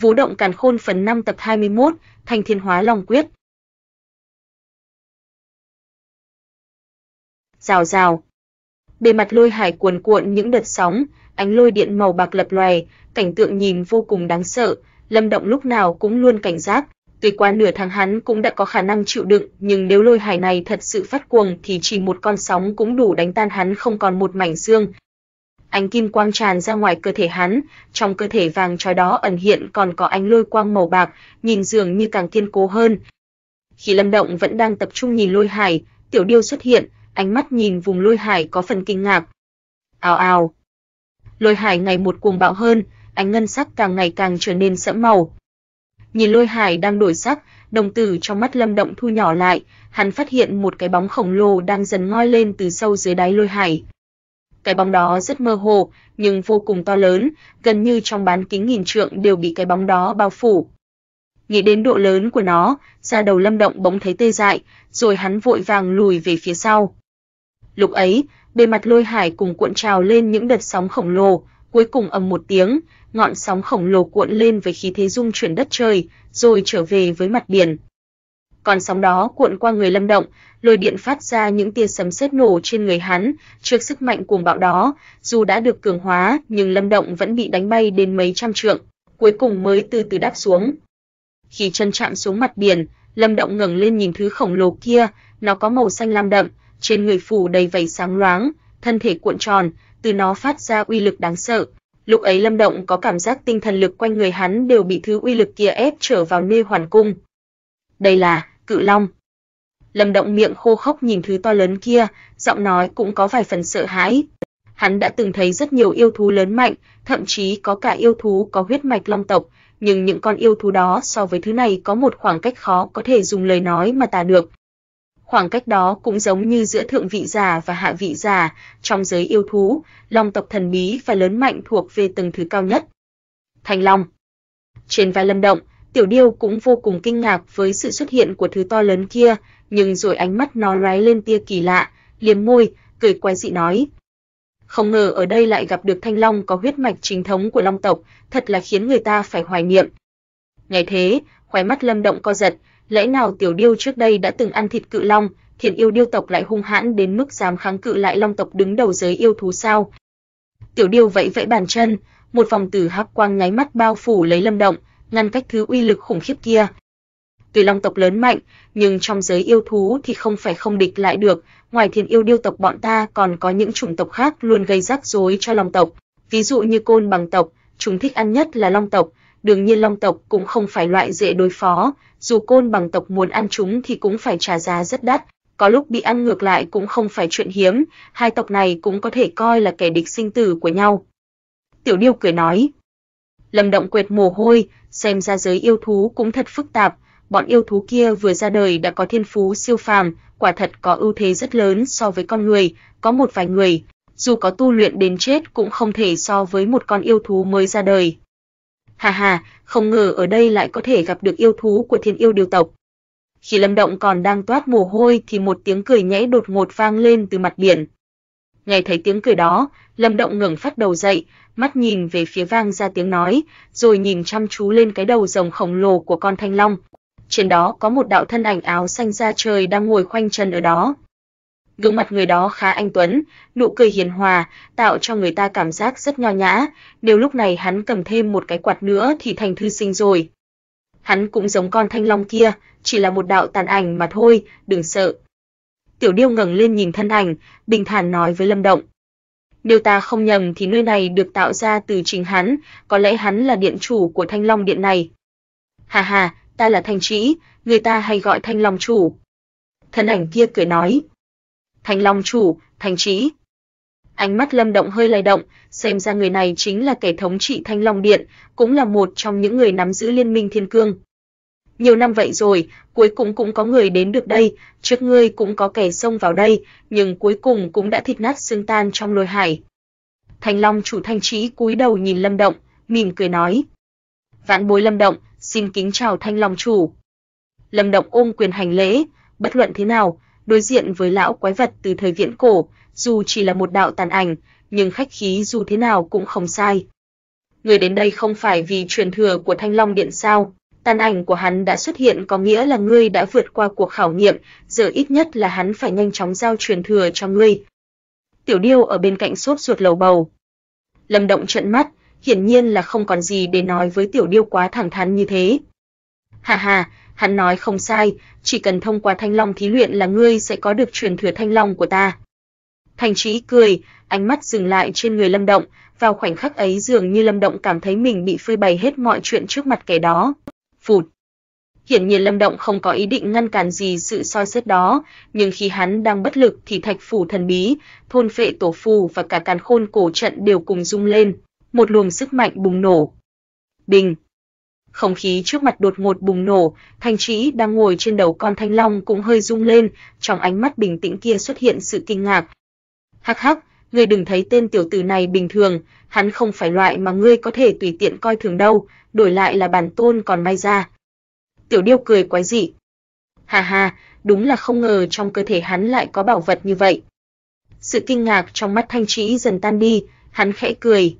Vũ động càn khôn phần 5 tập 21, Thành Thiên Hóa Long Quyết. Rào rào. Bề mặt lôi hải cuồn cuộn những đợt sóng, ánh lôi điện màu bạc lập loè, cảnh tượng nhìn vô cùng đáng sợ, Lâm Động lúc nào cũng luôn cảnh giác, tuy qua nửa tháng hắn cũng đã có khả năng chịu đựng, nhưng nếu lôi hải này thật sự phát cuồng thì chỉ một con sóng cũng đủ đánh tan hắn không còn một mảnh xương, ánh kim quang tràn ra ngoài cơ thể hắn, trong cơ thể vàng chói đó ẩn hiện còn có ánh lôi quang màu bạc, nhìn dường như càng thiên cố hơn. Khi Lâm Động vẫn đang tập trung nhìn Lôi Hải, Tiểu Điêu xuất hiện, ánh mắt nhìn vùng Lôi Hải có phần kinh ngạc. Ào ào. Lôi Hải ngày một cuồng bạo hơn, ánh ngân sắc càng ngày càng trở nên sẫm màu. Nhìn Lôi Hải đang đổi sắc, đồng tử trong mắt Lâm Động thu nhỏ lại, hắn phát hiện một cái bóng khổng lồ đang dần ngoi lên từ sâu dưới đáy Lôi Hải. Cái bóng đó rất mơ hồ nhưng vô cùng to lớn, gần như trong bán kính nghìn trượng đều bị cái bóng đó bao phủ. Nghĩ đến độ lớn của nó, da đầu Lâm Động bỗng thấy tê dại, rồi hắn vội vàng lùi về phía sau. Lúc ấy, bề mặt lôi hải cùng cuộn trào lên những đợt sóng khổng lồ, cuối cùng ầm một tiếng, ngọn sóng khổng lồ cuộn lên với khí thế rung chuyển đất trời, rồi trở về với mặt biển còn sóng đó cuộn qua người Lâm Động, lôi điện phát ra những tia sấm sét nổ trên người hắn, trước sức mạnh cuồng bạo đó, dù đã được cường hóa, nhưng Lâm Động vẫn bị đánh bay đến mấy trăm trượng, cuối cùng mới từ từ đáp xuống. Khi chân chạm xuống mặt biển, Lâm Động ngẩng lên nhìn thứ khổng lồ kia, nó có màu xanh lam đậm, trên người phủ đầy vảy sáng loáng, thân thể cuộn tròn, từ nó phát ra uy lực đáng sợ. Lúc ấy Lâm Động có cảm giác tinh thần lực quanh người hắn đều bị thứ uy lực kia ép trở vào nơi hoàn cung, đây là cự long. Lâm Động miệng khô khốc nhìn thứ to lớn kia, giọng nói cũng có vài phần sợ hãi. Hắn đã từng thấy rất nhiều yêu thú lớn mạnh, thậm chí có cả yêu thú có huyết mạch long tộc, nhưng những con yêu thú đó so với thứ này có một khoảng cách khó có thể dùng lời nói mà tả được. Khoảng cách đó cũng giống như giữa thượng vị giả và hạ vị giả, trong giới yêu thú, long tộc thần bí và lớn mạnh thuộc về từng thứ cao nhất. Thành Long. Trên vai Lâm Động, Tiểu Điêu cũng vô cùng kinh ngạc với sự xuất hiện của thứ to lớn kia, nhưng rồi ánh mắt nó lóe lên tia kỳ lạ, liếm môi, cười quái dị nói: "Không ngờ ở đây lại gặp được Thanh Long có huyết mạch chính thống của Long tộc, thật là khiến người ta phải hoài niệm." Ngay thế, khóe mắt Lâm Động co giật, lẽ nào Tiểu Điêu trước đây đã từng ăn thịt cự long, thiện yêu điêu tộc lại hung hãn đến mức dám kháng cự lại Long tộc đứng đầu giới yêu thú sao? Tiểu Điêu vẫy vẫy bàn chân, một vòng tử hắc quang nháy mắt bao phủ lấy Lâm Động, ngăn cách thứ uy lực khủng khiếp kia. Tuy long tộc lớn mạnh, nhưng trong giới yêu thú thì không phải không địch lại được, ngoài thiên yêu điêu tộc bọn ta còn có những chủng tộc khác luôn gây rắc rối cho long tộc, ví dụ như côn bằng tộc, chúng thích ăn nhất là long tộc, đương nhiên long tộc cũng không phải loại dễ đối phó, dù côn bằng tộc muốn ăn chúng thì cũng phải trả giá rất đắt, có lúc bị ăn ngược lại cũng không phải chuyện hiếm, hai tộc này cũng có thể coi là kẻ địch sinh tử của nhau. Tiểu Điêu cười nói, Lâm Động quệt mồ hôi, xem ra giới yêu thú cũng thật phức tạp, bọn yêu thú kia vừa ra đời đã có thiên phú siêu phàm, quả thật có ưu thế rất lớn so với con người, có một vài người, dù có tu luyện đến chết cũng không thể so với một con yêu thú mới ra đời. Hà hà, không ngờ ở đây lại có thể gặp được yêu thú của Thiên Yêu điều tộc. Khi Lâm Động còn đang toát mồ hôi thì một tiếng cười nhẽ đột ngột vang lên từ mặt biển. Nghe thấy tiếng cười đó, Lâm Động ngẩng phát đầu dậy, mắt nhìn về phía vang ra tiếng nói, rồi nhìn chăm chú lên cái đầu rồng khổng lồ của con thanh long. Trên đó có một đạo thân ảnh áo xanh da trời đang ngồi khoanh chân ở đó. Gương mặt người đó khá anh tuấn, nụ cười hiền hòa, tạo cho người ta cảm giác rất nho nhã, nếu lúc này hắn cầm thêm một cái quạt nữa thì thành thư sinh rồi. Hắn cũng giống con thanh long kia, chỉ là một đạo tàn ảnh mà thôi, đừng sợ. Tiểu Điêu ngẩng lên nhìn thân ảnh, bình thản nói với Lâm Động, Điều ta không nhầm thì nơi này được tạo ra từ chính hắn, có lẽ hắn là điện chủ của Thanh Long Điện này. Hà hà, ta là Thanh Trĩ, người ta hay gọi Thanh Long Chủ. Thân ảnh kia cười nói. Thanh Long Chủ, Thanh Trĩ. Ánh mắt Lâm Động hơi lay động, xem ra người này chính là kẻ thống trị Thanh Long Điện, cũng là một trong những người nắm giữ liên minh thiên cương nhiều năm vậy rồi, cuối cùng cũng có người đến được đây, trước ngươi cũng có kẻ xông vào đây, nhưng cuối cùng cũng đã thịt nát xương tan trong lôi hải. Thành Long chủ Thanh Trí cúi đầu nhìn Lâm Động, mỉm cười nói: "Vãn bối Lâm Động, xin kính chào Thanh Long chủ." Lâm Động ôm quyền hành lễ, bất luận thế nào, đối diện với lão quái vật từ thời viễn cổ, dù chỉ là một đạo tàn ảnh, nhưng khách khí dù thế nào cũng không sai. Người đến đây không phải vì truyền thừa của Thanh Long Điện sao? tàn ảnh của hắn đã xuất hiện có nghĩa là ngươi đã vượt qua cuộc khảo nghiệm, giờ ít nhất là hắn phải nhanh chóng giao truyền thừa cho ngươi. Tiểu Điêu ở bên cạnh sốt ruột lầu bầu. Lâm Động trợn mắt, hiển nhiên là không còn gì để nói với Tiểu Điêu quá thẳng thắn như thế. Hà hà, hắn nói không sai, chỉ cần thông qua Thanh Long thí luyện là ngươi sẽ có được truyền thừa Thanh Long của ta. Thành Chí cười, ánh mắt dừng lại trên người Lâm Động, vào khoảnh khắc ấy dường như Lâm Động cảm thấy mình bị phơi bày hết mọi chuyện trước mặt kẻ đó. Phụt. Hiển nhiên Lâm Động không có ý định ngăn cản gì sự soi xét đó, nhưng khi hắn đang bất lực thì thạch phủ thần bí, thôn phệ tổ phù và cả càn khôn cổ trận đều cùng rung lên, một luồng sức mạnh bùng nổ. Bình. Không khí trước mặt đột ngột bùng nổ, Thanh Trí đang ngồi trên đầu con thanh long cũng hơi rung lên, trong ánh mắt bình tĩnh kia xuất hiện sự kinh ngạc. Hắc hắc, ngươi đừng thấy tên tiểu tử này bình thường, hắn không phải loại mà ngươi có thể tùy tiện coi thường đâu, đổi lại là bản tôn còn may ra. Tiểu điêu cười quái dị. Hà hà, đúng là không ngờ trong cơ thể hắn lại có bảo vật như vậy. Sự kinh ngạc trong mắt thanh trĩ dần tan đi, hắn khẽ cười.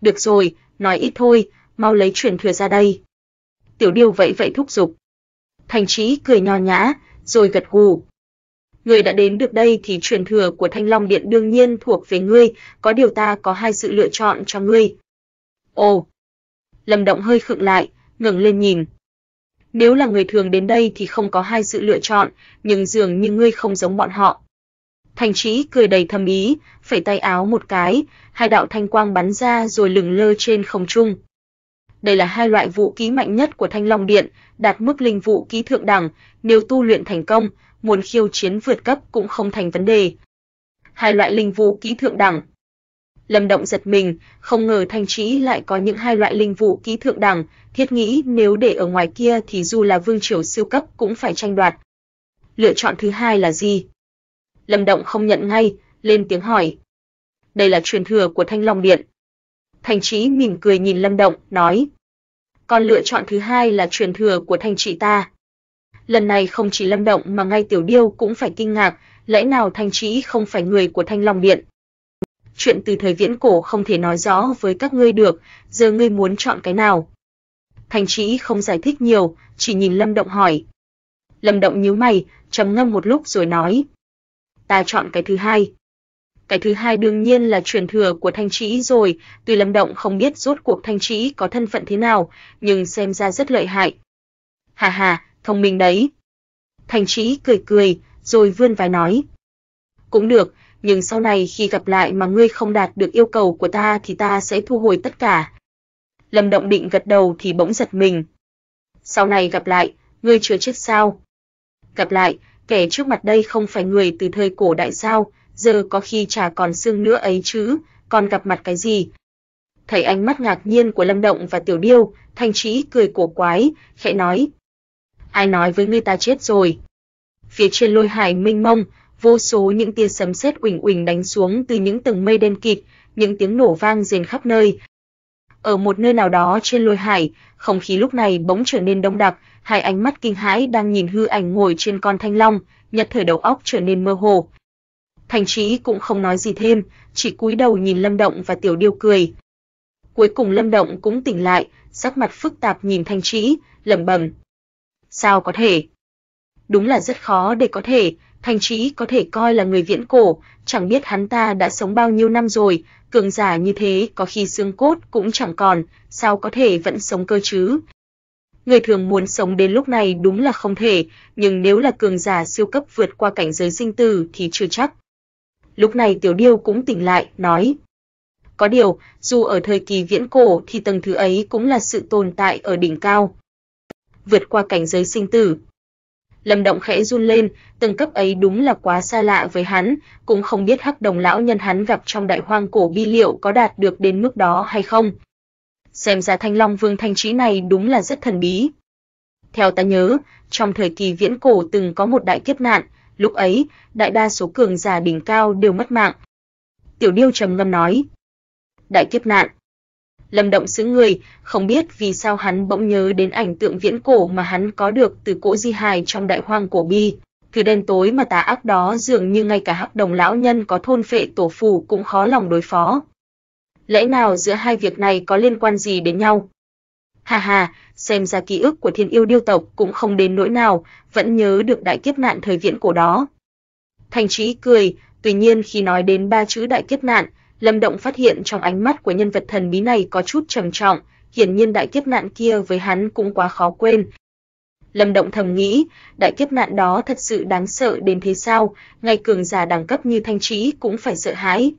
Được rồi, nói ít thôi, mau lấy truyền thừa ra đây. Tiểu điêu vậy vậy thúc giục. Thanh trĩ cười nho nhã, rồi gật gù ngươi đã đến được đây thì truyền thừa của Thanh Long Điện đương nhiên thuộc về ngươi, có điều ta có hai sự lựa chọn cho ngươi. Ồ. Lâm Động hơi khựng lại, ngẩng lên nhìn. Nếu là người thường đến đây thì không có hai sự lựa chọn, nhưng dường như ngươi không giống bọn họ. Thành Trí cười đầy thâm ý, phẩy tay áo một cái, hai đạo thanh quang bắn ra rồi lững lờ trên không trung. Đây là hai loại vũ khí mạnh nhất của Thanh Long Điện, đạt mức linh vũ khí thượng đẳng, nếu tu luyện thành công, muốn khiêu chiến vượt cấp cũng không thành vấn đề. Hai loại linh vũ kỹ thượng đẳng. Lâm Động giật mình, không ngờ Thanh Trí lại có những hai loại linh vũ kỹ thượng đẳng, thiết nghĩ nếu để ở ngoài kia thì dù là vương triều siêu cấp cũng phải tranh đoạt. Lựa chọn thứ hai là gì? Lâm Động không nhận ngay, lên tiếng hỏi. Đây là truyền thừa của Thanh Long Điện. Thanh Trí mỉm cười nhìn Lâm Động, nói: "Con lựa chọn thứ hai là truyền thừa của Thanh Trị ta." lần này không chỉ Lâm Động mà ngay Tiểu Điêu cũng phải kinh ngạc, lẽ nào Thanh Trí không phải người của Thanh Long Điện? Chuyện từ thời viễn cổ không thể nói rõ với các ngươi được, giờ ngươi muốn chọn cái nào? Thanh Trí không giải thích nhiều, chỉ nhìn Lâm Động hỏi. Lâm Động nhíu mày, trầm ngâm một lúc rồi nói: "Ta chọn cái thứ hai." Cái thứ hai đương nhiên là truyền thừa của Thanh Trí rồi, tuy Lâm Động không biết rốt cuộc Thanh Trí có thân phận thế nào, nhưng xem ra rất lợi hại. Hà hà, thông minh đấy. Thành Trĩ cười cười, rồi vươn vai nói. Cũng được, nhưng sau này khi gặp lại mà ngươi không đạt được yêu cầu của ta thì ta sẽ thu hồi tất cả. Lâm Động định gật đầu thì bỗng giật mình. Sau này gặp lại, ngươi chưa chết sao? Gặp lại, kẻ trước mặt đây không phải người từ thời cổ đại sao, giờ có khi chả còn xương nữa ấy chứ, còn gặp mặt cái gì? Thấy ánh mắt ngạc nhiên của Lâm Động và Tiểu Điêu, Thanh Trí cười cổ quái, khẽ nói, ai nói với ngươi ta chết rồi. Phía trên lôi hải mênh mông, vô số những tia sấm sét uỳnh uỳnh đánh xuống từ những tầng mây đen kịt, những tiếng nổ vang rền khắp nơi. Ở một nơi nào đó trên lôi hải, không khí lúc này bỗng trở nên đông đặc, hai ánh mắt kinh hãi đang nhìn hư ảnh ngồi trên con thanh long, nhật thời đầu óc trở nên mơ hồ. Thành trí cũng không nói gì thêm, chỉ cúi đầu nhìn Lâm Động và Tiểu Điêu cười. Cuối cùng Lâm Động cũng tỉnh lại, sắc mặt phức tạp nhìn Thanh Trí, lẩm bẩm: sao có thể? Đúng là rất khó để có thể, Thành Trí có thể coi là người viễn cổ, chẳng biết hắn ta đã sống bao nhiêu năm rồi, cường giả như thế có khi xương cốt cũng chẳng còn, sao có thể vẫn sống cơ chứ? Người thường muốn sống đến lúc này đúng là không thể, nhưng nếu là cường giả siêu cấp vượt qua cảnh giới sinh tử thì chưa chắc. Lúc này Tiểu Điêu cũng tỉnh lại, nói: "Có điều, dù ở thời kỳ viễn cổ thì tầng thứ ấy cũng là sự tồn tại ở đỉnh cao vượt qua cảnh giới sinh tử. Lâm Động khẽ run lên, từng cấp ấy đúng là quá xa lạ với hắn, cũng không biết Hắc Đồng lão nhân hắn gặp trong đại hoang cổ bi liệu có đạt được đến mức đó hay không. Xem ra Thanh Long Vương Thanh Trí này đúng là rất thần bí. Theo ta nhớ, trong thời kỳ viễn cổ từng có một đại kiếp nạn, lúc ấy, đại đa số cường giả đỉnh cao đều mất mạng. Tiểu Điêu trầm ngâm nói, đại kiếp nạn Lâm Động sững người, không biết vì sao hắn bỗng nhớ đến ảnh tượng viễn cổ mà hắn có được từ cỗ di hài trong đại hoang cổ bi. Từ đen tối mà tà ác đó dường như ngay cả hắc đồng lão nhân có thôn phệ tổ phù cũng khó lòng đối phó. Lẽ nào giữa hai việc này có liên quan gì đến nhau? Ha ha, xem ra ký ức của thiên yêu điêu tộc cũng không đến nỗi nào, vẫn nhớ được đại kiếp nạn thời viễn cổ đó. Thành trí cười, tuy nhiên khi nói đến ba chữ đại kiếp nạn, Lâm Động phát hiện trong ánh mắt của nhân vật thần bí này có chút trầm trọng, hiển nhiên đại kiếp nạn kia với hắn cũng quá khó quên. Lâm Động thầm nghĩ, đại kiếp nạn đó thật sự đáng sợ đến thế sao, ngay cường giả đẳng cấp như Thanh Trí cũng phải sợ hãi.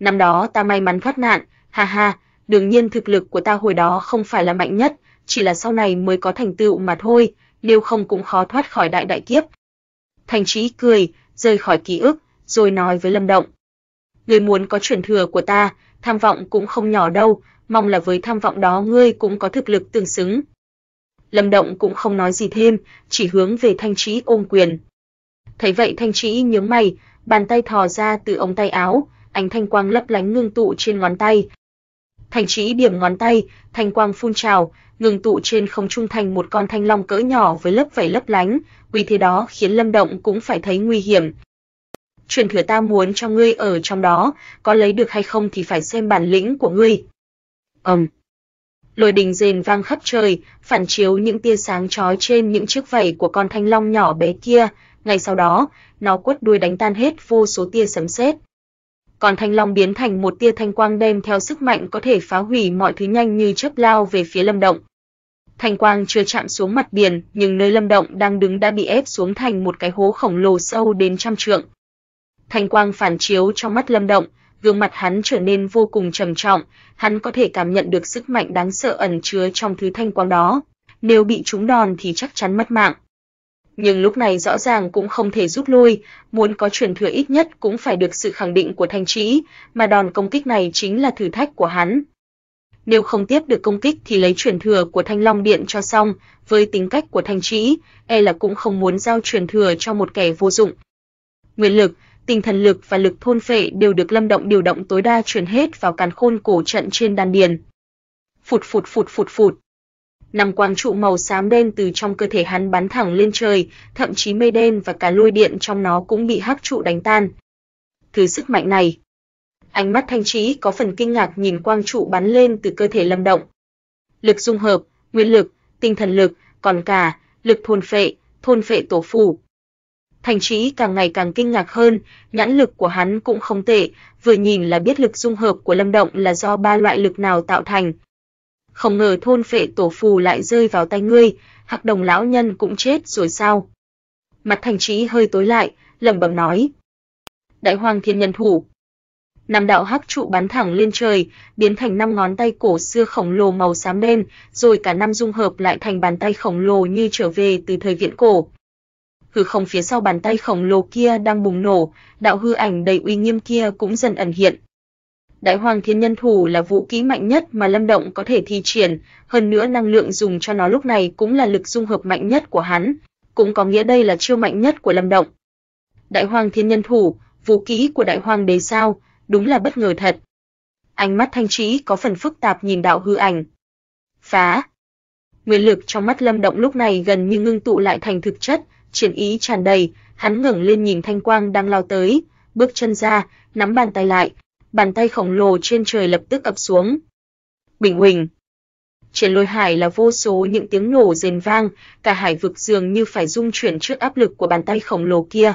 Năm đó ta may mắn thoát nạn, ha ha, đương nhiên thực lực của ta hồi đó không phải là mạnh nhất, chỉ là sau này mới có thành tựu mà thôi, nếu không cũng khó thoát khỏi đại đại kiếp. Thanh Trí cười, rời khỏi ký ức, rồi nói với Lâm Động, ngươi muốn có truyền thừa của ta, tham vọng cũng không nhỏ đâu, mong là với tham vọng đó ngươi cũng có thực lực tương xứng. Lâm Động cũng không nói gì thêm, chỉ hướng về Thanh Trí ôm quyền. Thấy vậy Thanh Trí nhướng mày, bàn tay thò ra từ ống tay áo, ánh thanh quang lấp lánh ngưng tụ trên ngón tay. Thanh Trí điểm ngón tay, thanh quang phun trào, ngưng tụ trên không trung thành một con thanh long cỡ nhỏ với lớp vảy lấp lánh, vì thế đó khiến Lâm Động cũng phải thấy nguy hiểm, truyền thừa ta muốn cho ngươi ở trong đó, có lấy được hay không thì phải xem bản lĩnh của ngươi. Ầm. Um. Lôi đình rền vang khắp trời, phản chiếu những tia sáng chói trên những chiếc vảy của con thanh long nhỏ bé kia, ngay sau đó, nó quất đuôi đánh tan hết vô số tia sấm sét. Còn thanh long biến thành một tia thanh quang đem theo sức mạnh có thể phá hủy mọi thứ nhanh như chớp lao về phía Lâm Động. Thanh quang chưa chạm xuống mặt biển, nhưng nơi Lâm Động đang đứng đã bị ép xuống thành một cái hố khổng lồ sâu đến trăm trượng. Thanh quang phản chiếu trong mắt Lâm Động, gương mặt hắn trở nên vô cùng trầm trọng, hắn có thể cảm nhận được sức mạnh đáng sợ ẩn chứa trong thứ thanh quang đó, nếu bị trúng đòn thì chắc chắn mất mạng. Nhưng lúc này rõ ràng cũng không thể rút lui, muốn có truyền thừa ít nhất cũng phải được sự khẳng định của Thanh Trĩ, mà đòn công kích này chính là thử thách của hắn. Nếu không tiếp được công kích thì lấy truyền thừa của Thanh Long Điện cho xong, với tính cách của Thanh Trĩ, e là cũng không muốn giao truyền thừa cho một kẻ vô dụng. Nguyên lực, tinh thần lực và lực thôn phệ đều được Lâm Động điều động tối đa chuyển hết vào càn khôn cổ trận trên đan điền. Phụt phụt phụt phụt phụt. Năm quang trụ màu xám đen từ trong cơ thể hắn bắn thẳng lên trời, thậm chí mây đen và cả lôi điện trong nó cũng bị hắc trụ đánh tan. Thứ sức mạnh này. Ánh mắt Thanh Trí có phần kinh ngạc nhìn quang trụ bắn lên từ cơ thể Lâm Động. Lực dung hợp, nguyên lực, tinh thần lực, còn cả lực thôn phệ, thôn phệ tổ phù, Thành Trí càng ngày càng kinh ngạc hơn, nhãn lực của hắn cũng không tệ, vừa nhìn là biết lực dung hợp của Lâm Động là do ba loại lực nào tạo thành. Không ngờ thôn phệ tổ phù lại rơi vào tay ngươi, Hạc Đồng lão nhân cũng chết rồi sao? Mặt Thành Trí hơi tối lại, lẩm bẩm nói: "Đại Hoàng Thiên Nhân Thủ." Năm đạo hắc trụ bắn thẳng lên trời, biến thành năm ngón tay cổ xưa khổng lồ màu xám đen, rồi cả năm dung hợp lại thành bàn tay khổng lồ như trở về từ thời viễn cổ hư không phía sau bàn tay khổng lồ kia đang bùng nổ, đạo hư ảnh đầy uy nghiêm kia cũng dần ẩn hiện. Đại Hoàng Thiên Nhân Thủ là vũ khí mạnh nhất mà Lâm Động có thể thi triển, hơn nữa năng lượng dùng cho nó lúc này cũng là lực dung hợp mạnh nhất của hắn, cũng có nghĩa đây là chiêu mạnh nhất của Lâm Động. Đại Hoàng Thiên Nhân Thủ, vũ khí của Đại Hoàng Đế sao, đúng là bất ngờ thật. Ánh mắt Thanh Trí có phần phức tạp nhìn đạo hư ảnh. Phá! Nguyên lực trong mắt Lâm Động lúc này gần như ngưng tụ lại thành thực chất, chiến ý tràn đầy, hắn ngẩng lên nhìn thanh quang đang lao tới, bước chân ra, nắm bàn tay lại, bàn tay khổng lồ trên trời lập tức ập xuống. Bình huỳnh. Trên lôi hải là vô số những tiếng nổ rền vang, cả hải vực dường như phải rung chuyển trước áp lực của bàn tay khổng lồ kia.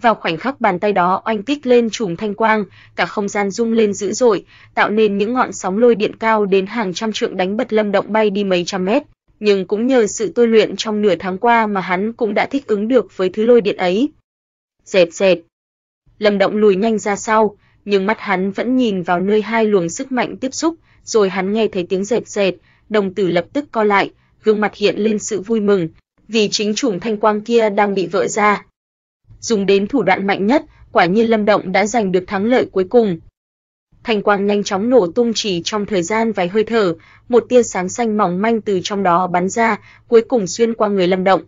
Vào khoảnh khắc bàn tay đó oanh kích lên trùng thanh quang, cả không gian rung lên dữ dội, tạo nên những ngọn sóng lôi điện cao đến hàng trăm trượng đánh bật lâm động bay đi mấy trăm mét nhưng cũng nhờ sự tu luyện trong nửa tháng qua mà hắn cũng đã thích ứng được với thứ lôi điện ấy. Dẹt dẹt. Lâm Động lùi nhanh ra sau, nhưng mắt hắn vẫn nhìn vào nơi hai luồng sức mạnh tiếp xúc, rồi hắn nghe thấy tiếng dẹt dẹt, đồng tử lập tức co lại, gương mặt hiện lên sự vui mừng, vì chính chủng thanh quang kia đang bị vỡ ra. Dùng đến thủ đoạn mạnh nhất, quả nhiên Lâm Động đã giành được thắng lợi cuối cùng, thành quang nhanh chóng nổ tung chỉ trong thời gian vài hơi thở, một tia sáng xanh mỏng manh từ trong đó bắn ra, cuối cùng xuyên qua người Lâm Động.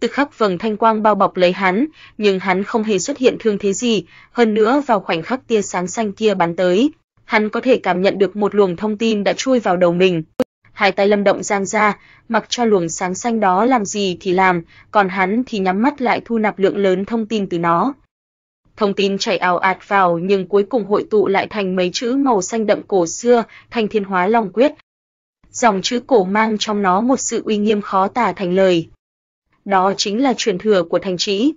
Tức khắc vầng thanh quang bao bọc lấy hắn, nhưng hắn không hề xuất hiện thương thế gì, hơn nữa vào khoảnh khắc tia sáng xanh kia bắn tới, hắn có thể cảm nhận được một luồng thông tin đã chui vào đầu mình. Hai tay Lâm Động giang ra, mặc cho luồng sáng xanh đó làm gì thì làm, còn hắn thì nhắm mắt lại thu nạp lượng lớn thông tin từ nó. Thông tin chảy ảo ạt vào nhưng cuối cùng hội tụ lại thành mấy chữ màu xanh đậm cổ xưa, thành Thiên Hóa Long Quyết. Dòng chữ cổ mang trong nó một sự uy nghiêm khó tả thành lời. Đó chính là truyền thừa của thành trí.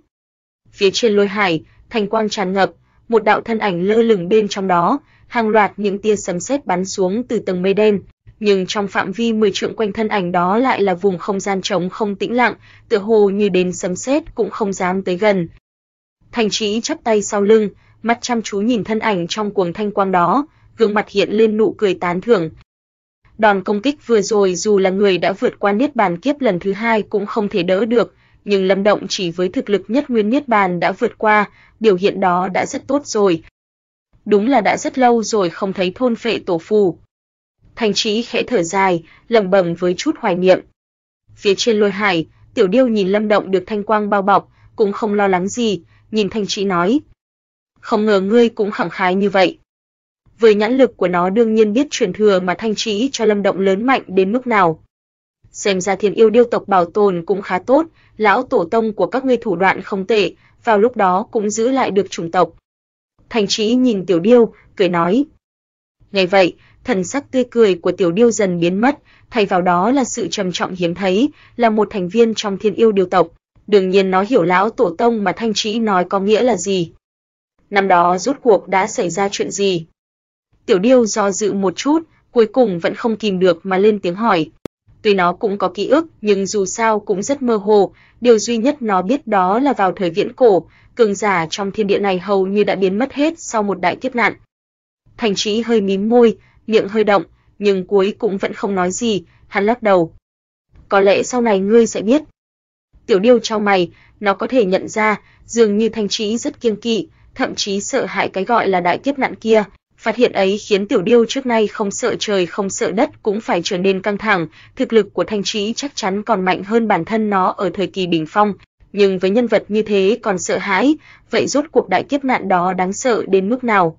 Phía trên lôi hải, thành quang tràn ngập, một đạo thân ảnh lơ lửng bên trong đó, hàng loạt những tia sấm sét bắn xuống từ tầng mây đen, nhưng trong phạm vi mười trượng quanh thân ảnh đó lại là vùng không gian trống không tĩnh lặng, tựa hồ như đến sấm sét cũng không dám tới gần, Thành Trí chắp tay sau lưng, mắt chăm chú nhìn thân ảnh trong cuồng thanh quang đó, gương mặt hiện lên nụ cười tán thưởng. Đòn công kích vừa rồi dù là người đã vượt qua niết bàn kiếp lần thứ hai cũng không thể đỡ được, nhưng Lâm Động chỉ với thực lực nhất nguyên niết bàn đã vượt qua, biểu hiện đó đã rất tốt rồi. Đúng là đã rất lâu rồi không thấy thôn phệ tổ phù. Thành Trí khẽ thở dài, lẩm bẩm với chút hoài niệm. Phía trên lôi hải, Tiểu Điêu nhìn Lâm Động được thanh quang bao bọc, cũng không lo lắng gì, nhìn Thanh Trị nói. Không ngờ ngươi cũng khẳng khái như vậy. Với nhãn lực của nó đương nhiên biết truyền thừa mà Thanh Trị cho Lâm Động lớn mạnh đến mức nào. Xem ra thiên yêu điêu tộc bảo tồn cũng khá tốt, lão tổ tông của các ngươi thủ đoạn không tệ, vào lúc đó cũng giữ lại được chủng tộc. Thanh Trị nhìn Tiểu Điêu, cười nói. Ngày vậy, thần sắc tươi cười của Tiểu Điêu dần biến mất, thay vào đó là sự trầm trọng hiếm thấy, là một thành viên trong thiên yêu điêu tộc đương nhiên nó hiểu lão tổ tông mà Thanh Trĩ nói có nghĩa là gì. Năm đó rút cuộc đã xảy ra chuyện gì? Tiểu Điêu do dự một chút, cuối cùng vẫn không kìm được mà lên tiếng hỏi. Tuy nó cũng có ký ức, nhưng dù sao cũng rất mơ hồ, điều duy nhất nó biết đó là vào thời viễn cổ, cường giả trong thiên địa này hầu như đã biến mất hết sau một đại kiếp nạn. Thành Trĩ hơi mím môi, miệng hơi động, nhưng cuối cũng vẫn không nói gì, hắn lắc đầu. Có lẽ sau này ngươi sẽ biết. Tiểu Điêu trong mày, nó có thể nhận ra, dường như Thanh Trí rất kiêng kỵ, thậm chí sợ hãi cái gọi là đại kiếp nạn kia. Phát hiện ấy khiến Tiểu Điêu trước nay không sợ trời không sợ đất cũng phải trở nên căng thẳng, thực lực của Thanh Trí chắc chắn còn mạnh hơn bản thân nó ở thời kỳ bình phong, nhưng với nhân vật như thế còn sợ hãi, vậy rốt cuộc đại kiếp nạn đó đáng sợ đến mức nào?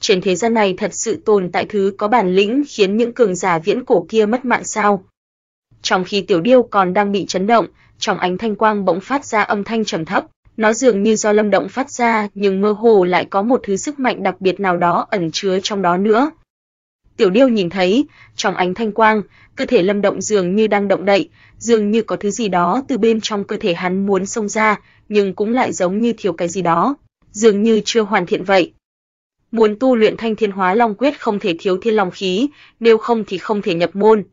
Trên thế gian này thật sự tồn tại thứ có bản lĩnh khiến những cường giả viễn cổ kia mất mạng sao? Trong khi Tiểu Điêu còn đang bị chấn động, trong ánh thanh quang bỗng phát ra âm thanh trầm thấp, nó dường như do lâm động phát ra, nhưng mơ hồ lại có một thứ sức mạnh đặc biệt nào đó ẩn chứa trong đó nữa. Tiểu Điêu nhìn thấy, trong ánh thanh quang, cơ thể lâm động dường như đang động đậy, dường như có thứ gì đó từ bên trong cơ thể hắn muốn xông ra, nhưng cũng lại giống như thiếu cái gì đó, dường như chưa hoàn thiện vậy. Muốn tu luyện thanh thiên hóa long quyết không thể thiếu thiên long khí, nếu không thì không thể nhập môn.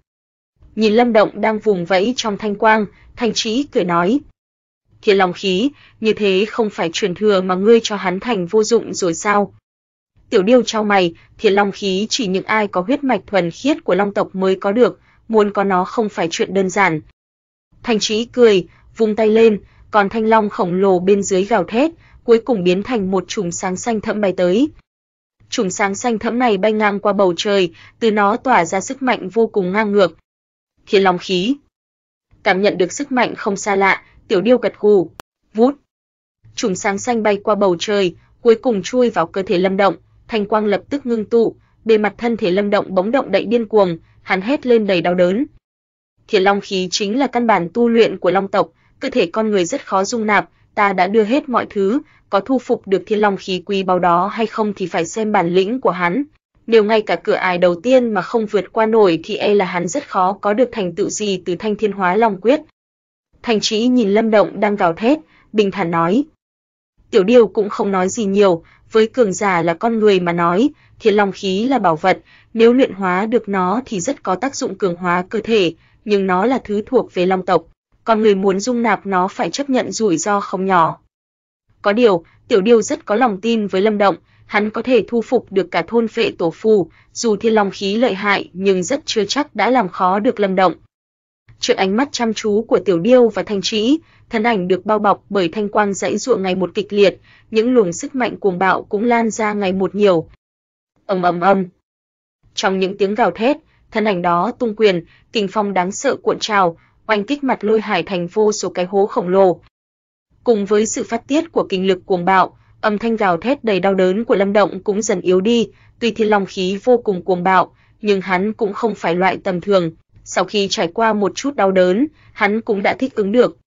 Nhìn lâm động đang vùng vẫy trong thanh quang, Thành Trí cười nói. Thiên Long khí, như thế không phải truyền thừa mà ngươi cho hắn thành vô dụng rồi sao? Tiểu Điêu trao mày, Thiên Long khí chỉ những ai có huyết mạch thuần khiết của Long tộc mới có được, muốn có nó không phải chuyện đơn giản. Thành Trí cười, vung tay lên, còn thanh long khổng lồ bên dưới gào thét, cuối cùng biến thành một chùm sáng xanh thẫm bay tới. Chùm sáng xanh thẫm này bay ngang qua bầu trời, từ nó tỏa ra sức mạnh vô cùng ngang ngược. Thiên long khí, cảm nhận được sức mạnh không xa lạ, tiểu điêu gật gù, vút. Chùm sáng xanh bay qua bầu trời, cuối cùng chui vào cơ thể Lâm Động, thanh quang lập tức ngưng tụ, bề mặt thân thể Lâm Động bỗng động đậy điên cuồng, hắn hét lên đầy đau đớn. Thiền Long khí chính là căn bản tu luyện của Long tộc, cơ thể con người rất khó dung nạp, ta đã đưa hết mọi thứ, có thu phục được Thiên Long khí quý báu đó hay không thì phải xem bản lĩnh của hắn nếu ngay cả cửa ải đầu tiên mà không vượt qua nổi thì e là hắn rất khó có được thành tựu gì từ thanh thiên hóa long quyết. Thành trí nhìn Lâm Động đang gào thét, bình thản nói. Tiểu điều cũng không nói gì nhiều, với cường giả là con người mà nói, thiên long khí là bảo vật, nếu luyện hóa được nó thì rất có tác dụng cường hóa cơ thể, nhưng nó là thứ thuộc về long tộc, con người muốn dung nạp nó phải chấp nhận rủi ro không nhỏ. Có điều, Tiểu điều rất có lòng tin với Lâm Động, hắn có thể thu phục được cả thôn vệ tổ phù, dù thiên long khí lợi hại nhưng rất chưa chắc đã làm khó được Lâm Động. Trước ánh mắt chăm chú của Tiểu Điêu và Thanh Trĩ, thân ảnh được bao bọc bởi thanh quang dãy ruộng ngày một kịch liệt, những luồng sức mạnh cuồng bạo cũng lan ra ngày một nhiều. Ầm ầm ầm. Trong những tiếng gào thét, thân ảnh đó tung quyền, kình phong đáng sợ cuộn trào, oanh kích mặt lôi hải thành vô số cái hố khổng lồ. Cùng với sự phát tiết của kinh lực cuồng bạo, Âm thanh gào thét đầy đau đớn của Lâm Động cũng dần yếu đi, tuy thiên long khí vô cùng cuồng bạo, nhưng hắn cũng không phải loại tầm thường, sau khi trải qua một chút đau đớn, hắn cũng đã thích ứng được.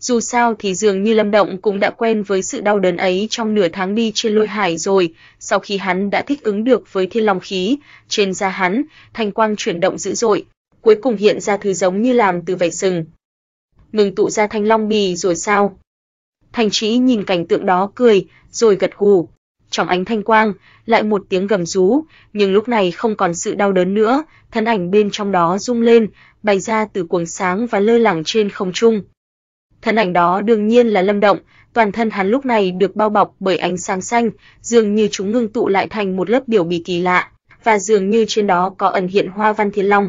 Dù sao thì dường như Lâm Động cũng đã quen với sự đau đớn ấy trong nửa tháng đi trên lôi hải rồi, sau khi hắn đã thích ứng được với thiên long khí, trên da hắn, thanh quang chuyển động dữ dội, cuối cùng hiện ra thứ giống như làm từ vảy sừng. Ngừng tụ ra thanh long bì rồi sao? Thành Trí nhìn cảnh tượng đó cười, rồi gật gù. Trong ánh thanh quang, lại một tiếng gầm rú, nhưng lúc này không còn sự đau đớn nữa, thân ảnh bên trong đó rung lên, bay ra từ cuồng sáng và lơ lửng trên không trung. Thân ảnh đó đương nhiên là Lâm Động, toàn thân hắn lúc này được bao bọc bởi ánh sáng xanh, dường như chúng ngưng tụ lại thành một lớp biểu bì kỳ lạ, và dường như trên đó có ẩn hiện hoa văn thiên long.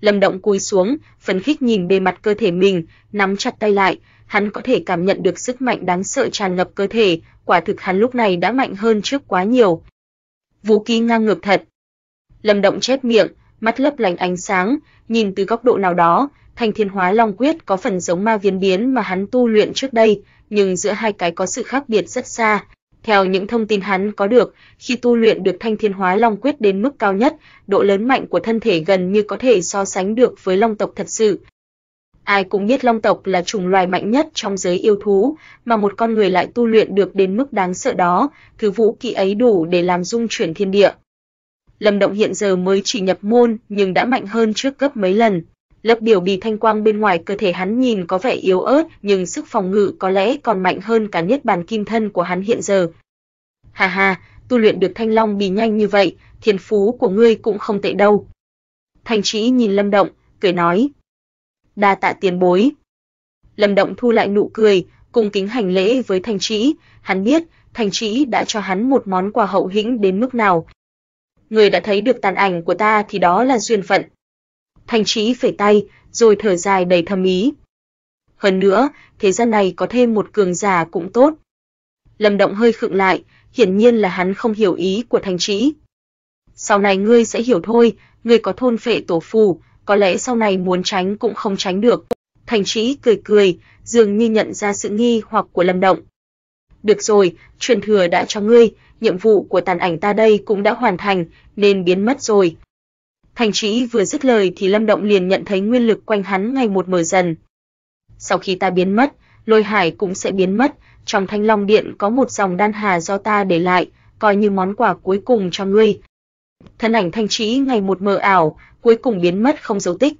Lâm Động cúi xuống, phấn khích nhìn bề mặt cơ thể mình, nắm chặt tay lại, hắn có thể cảm nhận được sức mạnh đáng sợ tràn ngập cơ thể, quả thực hắn lúc này đã mạnh hơn trước quá nhiều. Vũ khí ngang ngược thật. Lâm Động chép miệng, mắt lấp lánh ánh sáng, nhìn từ góc độ nào đó, thanh Thiên Hóa Long Quyết có phần giống ma viên biến mà hắn tu luyện trước đây, nhưng giữa hai cái có sự khác biệt rất xa. Theo những thông tin hắn có được, khi tu luyện được Thanh Thiên Hóa Long Quyết đến mức cao nhất, độ lớn mạnh của thân thể gần như có thể so sánh được với Long tộc thật sự, Ai cũng biết long tộc là chủng loài mạnh nhất trong giới yêu thú, mà một con người lại tu luyện được đến mức đáng sợ đó, thứ vũ kỹ ấy đủ để làm dung chuyển thiên địa. Lâm Động hiện giờ mới chỉ nhập môn, nhưng đã mạnh hơn trước gấp mấy lần. Lớp biểu bì thanh quang bên ngoài cơ thể hắn nhìn có vẻ yếu ớt, nhưng sức phòng ngự có lẽ còn mạnh hơn cả nhất bàn kim thân của hắn hiện giờ. Hà hà, tu luyện được thanh long bì nhanh như vậy, thiên phú của ngươi cũng không tệ đâu. Thành Trĩ nhìn Lâm Động, cười nói, đa tạ tiền bối. Lâm Động thu lại nụ cười, cùng kính hành lễ với Thành trí. hắn biết Thành trí đã cho hắn một món quà hậu hĩnh đến mức nào. Người đã thấy được tàn ảnh của ta thì đó là duyên phận. Thành trí phẩy tay, rồi thở dài đầy thâm ý. Hơn nữa, thế gian này có thêm một cường giả cũng tốt. Lâm Động hơi khựng lại, hiển nhiên là hắn không hiểu ý của Thành trí. Sau này ngươi sẽ hiểu thôi, ngươi có thôn phệ tổ phù, có lẽ sau này muốn tránh cũng không tránh được. Thành Trĩ cười cười, dường như nhận ra sự nghi hoặc của Lâm Động. Được rồi, truyền thừa đã cho ngươi, nhiệm vụ của tàn ảnh ta đây cũng đã hoàn thành, nên biến mất rồi. Thành Trĩ vừa dứt lời thì Lâm Động liền nhận thấy nguyên lực quanh hắn ngày một mở dần. Sau khi ta biến mất, Lôi Hải cũng sẽ biến mất, trong Thanh Long Điện có một dòng đan hà do ta để lại, coi như món quà cuối cùng cho ngươi, thân ảnh Thanh Trí ngày một mờ ảo, cuối cùng biến mất không dấu tích.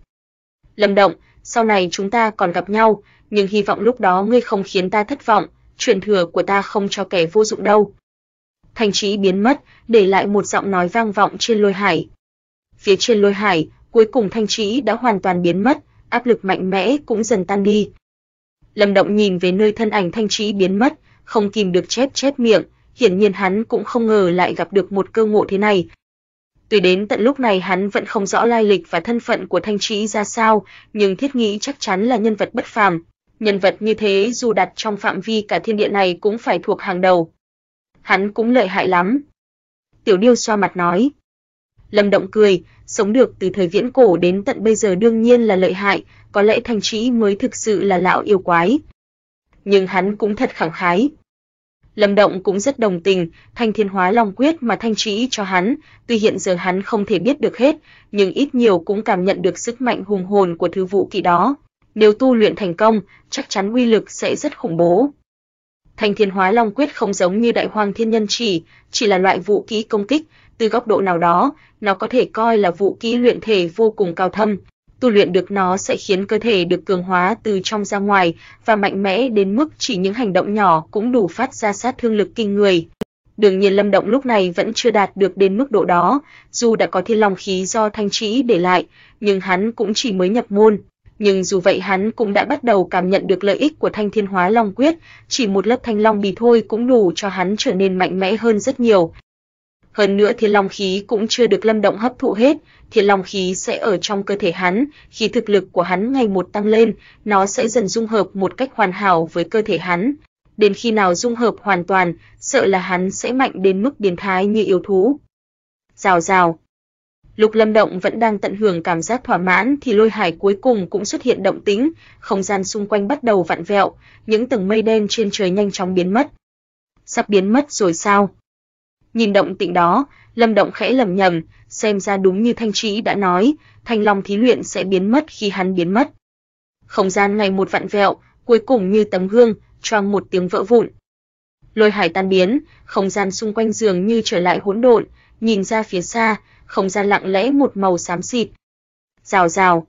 Lâm Động, sau này chúng ta còn gặp nhau, nhưng hy vọng lúc đó ngươi không khiến ta thất vọng, truyền thừa của ta không cho kẻ vô dụng đâu. Thanh Trí biến mất, để lại một giọng nói vang vọng trên lôi hải. Phía trên lôi hải, cuối cùng Thanh Trí đã hoàn toàn biến mất, áp lực mạnh mẽ cũng dần tan đi. Lâm Động nhìn về nơi thân ảnh Thanh Trí biến mất, không kìm được chép chép miệng, hiển nhiên hắn cũng không ngờ lại gặp được một cơ ngộ thế này, Tuy đến tận lúc này hắn vẫn không rõ lai lịch và thân phận của Thanh Trí ra sao, nhưng thiết nghĩ chắc chắn là nhân vật bất phàm. Nhân vật như thế dù đặt trong phạm vi cả thiên địa này cũng phải thuộc hàng đầu. Hắn cũng lợi hại lắm. Tiểu Điêu xoa mặt nói. Lâm Động cười, sống được từ thời viễn cổ đến tận bây giờ đương nhiên là lợi hại, có lẽ Thanh Trí mới thực sự là lão yêu quái. Nhưng hắn cũng thật khẳng khái, Lâm Động cũng rất đồng tình, Thanh Thiên Hóa Long Quyết mà Thanh Trí cho hắn, tuy hiện giờ hắn không thể biết được hết, nhưng ít nhiều cũng cảm nhận được sức mạnh hùng hồn của thứ vũ kỹ đó. Nếu tu luyện thành công, chắc chắn uy lực sẽ rất khủng bố. Thanh Thiên Hóa Long Quyết không giống như Đại Hoàng Thiên Nhân Chỉ, chỉ là loại vũ khí công kích, từ góc độ nào đó, nó có thể coi là vũ khí luyện thể vô cùng cao thâm, Tu luyện được nó sẽ khiến cơ thể được cường hóa từ trong ra ngoài và mạnh mẽ đến mức chỉ những hành động nhỏ cũng đủ phát ra sát thương lực kinh người. Đương nhiên Lâm Động lúc này vẫn chưa đạt được đến mức độ đó, dù đã có thiên long khí do Thanh Trĩ để lại, nhưng hắn cũng chỉ mới nhập môn. Nhưng dù vậy hắn cũng đã bắt đầu cảm nhận được lợi ích của thanh thiên hóa long quyết, chỉ một lớp thanh long bì thôi cũng đủ cho hắn trở nên mạnh mẽ hơn rất nhiều. Hơn nữa thiên long khí cũng chưa được Lâm Động hấp thụ hết, thiên long khí sẽ ở trong cơ thể hắn, khi thực lực của hắn ngày một tăng lên, nó sẽ dần dung hợp một cách hoàn hảo với cơ thể hắn. Đến khi nào dung hợp hoàn toàn, sợ là hắn sẽ mạnh đến mức biến thái như yêu thú. Rào rào. Lục Lâm Động vẫn đang tận hưởng cảm giác thỏa mãn thì lôi hải cuối cùng cũng xuất hiện động tĩnh, không gian xung quanh bắt đầu vặn vẹo, những tầng mây đen trên trời nhanh chóng biến mất. Sắp biến mất rồi sao? Nhìn động tĩnh đó, Lâm Động khẽ lầm nhầm, xem ra đúng như Thanh Trí đã nói, thanh long thí luyện sẽ biến mất khi hắn biến mất. Không gian ngày một vặn vẹo, cuối cùng như tấm gương, choang một tiếng vỡ vụn. Lôi hải tan biến, không gian xung quanh giường như trở lại hỗn độn, nhìn ra phía xa, không gian lặng lẽ một màu xám xịt. Rào rào.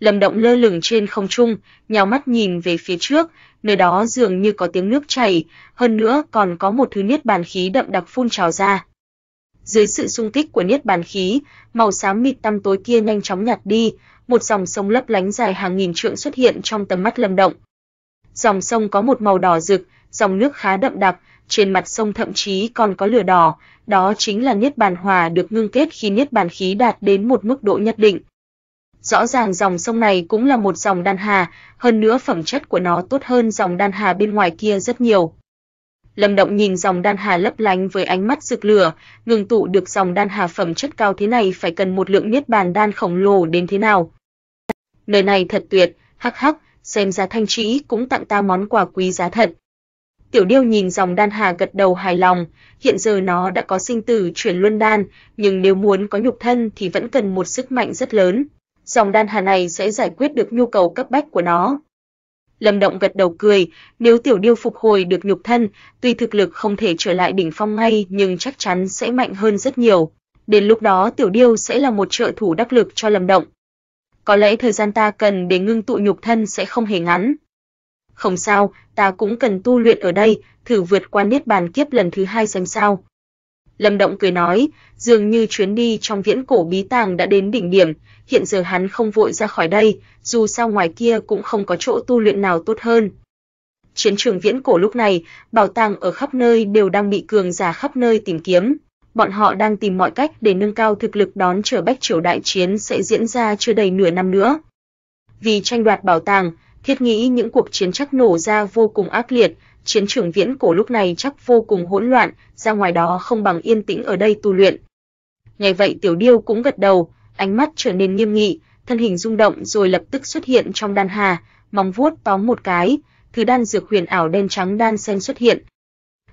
Lâm Động lơ lửng trên không trung, nhào mắt nhìn về phía trước, nơi đó dường như có tiếng nước chảy, hơn nữa còn có một thứ niết bàn khí đậm đặc phun trào ra. Dưới sự xung kích của niết bàn khí, màu xám mịt tăm tối kia nhanh chóng nhạt đi, một dòng sông lấp lánh dài hàng nghìn trượng xuất hiện trong tầm mắt Lâm Động. Dòng sông có một màu đỏ rực, dòng nước khá đậm đặc, trên mặt sông thậm chí còn có lửa đỏ, đó chính là niết bàn hòa được ngưng kết khi niết bàn khí đạt đến một mức độ nhất định. Rõ ràng dòng sông này cũng là một dòng đan hà, hơn nữa phẩm chất của nó tốt hơn dòng đan hà bên ngoài kia rất nhiều. Lâm Động nhìn dòng đan hà lấp lánh với ánh mắt rực lửa, ngừng tụ được dòng đan hà phẩm chất cao thế này phải cần một lượng niết bàn đan khổng lồ đến thế nào. Nơi này thật tuyệt, hắc hắc, xem ra Thanh Trĩ cũng tặng ta món quà quý giá thật. Tiểu Điêu nhìn dòng đan hà gật đầu hài lòng, hiện giờ nó đã có sinh tử chuyển luân đan, nhưng nếu muốn có nhục thân thì vẫn cần một sức mạnh rất lớn dòng đan hà này sẽ giải quyết được nhu cầu cấp bách của nó. Lâm Động gật đầu cười, nếu Tiểu Điêu phục hồi được nhục thân, tuy thực lực không thể trở lại đỉnh phong ngay nhưng chắc chắn sẽ mạnh hơn rất nhiều. Đến lúc đó Tiểu Điêu sẽ là một trợ thủ đắc lực cho Lâm Động. Có lẽ thời gian ta cần để ngưng tụ nhục thân sẽ không hề ngắn. Không sao, ta cũng cần tu luyện ở đây, thử vượt qua niết bàn kiếp lần thứ hai xem sao. Lâm Động cười nói, dường như chuyến đi trong viễn cổ bí tàng đã đến đỉnh điểm, hiện giờ hắn không vội ra khỏi đây, dù sao ngoài kia cũng không có chỗ tu luyện nào tốt hơn. Chiến trường viễn cổ lúc này, bảo tàng ở khắp nơi đều đang bị cường giả khắp nơi tìm kiếm. Bọn họ đang tìm mọi cách để nâng cao thực lực đón chờ Bách Triều đại chiến sẽ diễn ra chưa đầy nửa năm nữa. Vì tranh đoạt bảo tàng, thiết nghĩ những cuộc chiến chắc nổ ra vô cùng ác liệt, chiến trường viễn cổ lúc này chắc vô cùng hỗn loạn, ra ngoài đó không bằng yên tĩnh ở đây tu luyện. Ngay vậy Tiểu Điêu cũng gật đầu, ánh mắt trở nên nghiêm nghị, thân hình rung động rồi lập tức xuất hiện trong đan hà, móng vuốt tóm một cái, thứ đan dược huyền ảo đen trắng đan sen xuất hiện.